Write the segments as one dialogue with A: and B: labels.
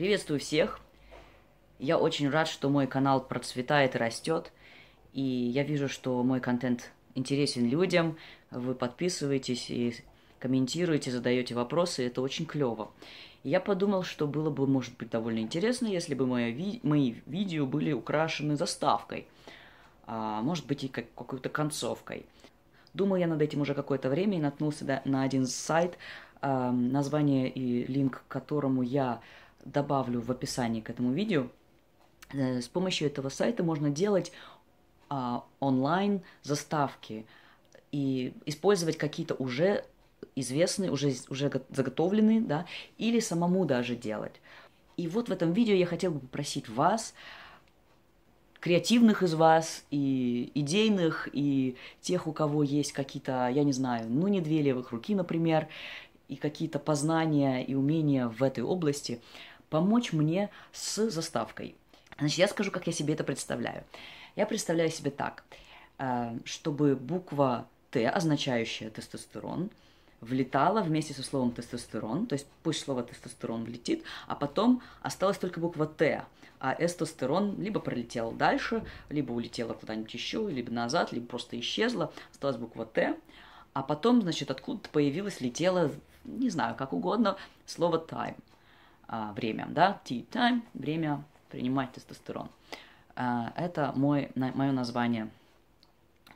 A: Приветствую всех! Я очень рад, что мой канал процветает и растет, и я вижу, что мой контент интересен людям, вы подписываетесь и комментируете, задаете вопросы, это очень клево. Я подумал, что было бы, может быть, довольно интересно, если бы мои, ви мои видео были украшены заставкой, а, может быть, и как какой-то концовкой. Думал я над этим уже какое-то время и наткнулся на один сайт, а, название и линк к которому я добавлю в описании к этому видео. Э, с помощью этого сайта можно делать а, онлайн заставки и использовать какие-то уже известные, уже, уже заготовленные, да, или самому даже делать. И вот в этом видео я хотел бы попросить вас, креативных из вас, и идейных, и тех, у кого есть какие-то, я не знаю, ну, не две левых руки, например, и какие-то познания и умения в этой области помочь мне с заставкой. Значит, я скажу, как я себе это представляю. Я представляю себе так, э, чтобы буква Т, означающая тестостерон, влетала вместе со словом тестостерон, то есть пусть слово тестостерон влетит, а потом осталась только буква Т, а эстостерон либо пролетел дальше, либо улетела куда-нибудь еще, либо назад, либо просто исчезла, осталась буква Т, а потом, значит, откуда-то появилась, летела не знаю, как угодно, слово time, а, время, да, tea time, время принимать тестостерон. А, это мой, мое название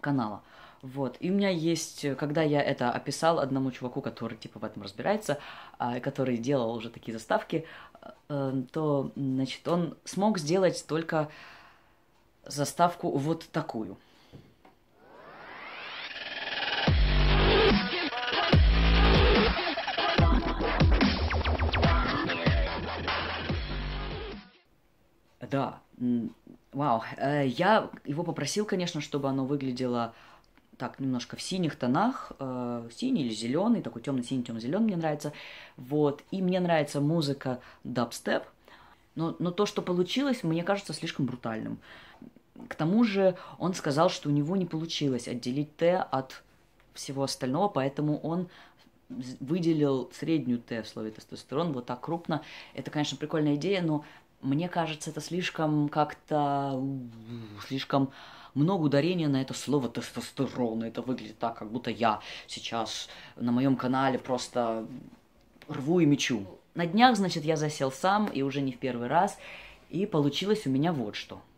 A: канала. Вот, и у меня есть, когда я это описал одному чуваку, который типа в этом разбирается, а, который делал уже такие заставки, э, то, значит, он смог сделать только заставку вот такую – Да, вау. Э, я его попросил, конечно, чтобы оно выглядело так немножко в синих тонах, э, синий или зеленый, такой темно-синий, темно-зеленый мне нравится. Вот, и мне нравится музыка дабстеп, но, но то, что получилось, мне кажется слишком брутальным. К тому же он сказал, что у него не получилось отделить Т от всего остального, поэтому он выделил среднюю Т в слове тестостерон вот так крупно. Это, конечно, прикольная идея, но мне кажется, это слишком как-то... слишком много ударения на это слово тестостерон. Это выглядит так, как будто я сейчас на моем канале просто рву и мечу. На днях, значит, я засел сам, и уже не в первый раз, и получилось у меня вот что –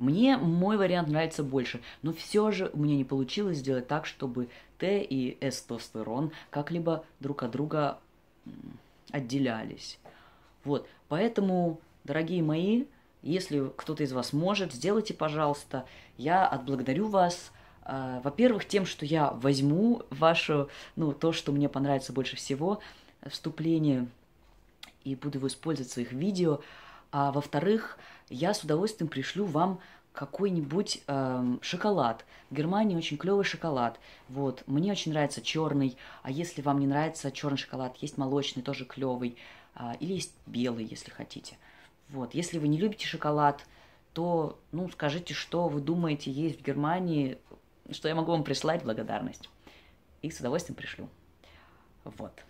A: Мне мой вариант нравится больше, но все же у меня не получилось сделать так, чтобы Т и эстостерон как-либо друг от друга отделялись. Вот, поэтому, дорогие мои, если кто-то из вас может, сделайте, пожалуйста. Я отблагодарю вас, э, во-первых, тем, что я возьму ваше, ну, то, что мне понравится больше всего, вступление, и буду его использовать в своих видео а во-вторых, я с удовольствием пришлю вам какой-нибудь э, шоколад. В Германии очень клевый шоколад. Вот, мне очень нравится черный. А если вам не нравится черный шоколад, есть молочный, тоже клевый. Э, или есть белый, если хотите. Вот, если вы не любите шоколад, то, ну, скажите, что вы думаете есть в Германии, что я могу вам прислать благодарность. И с удовольствием пришлю. Вот.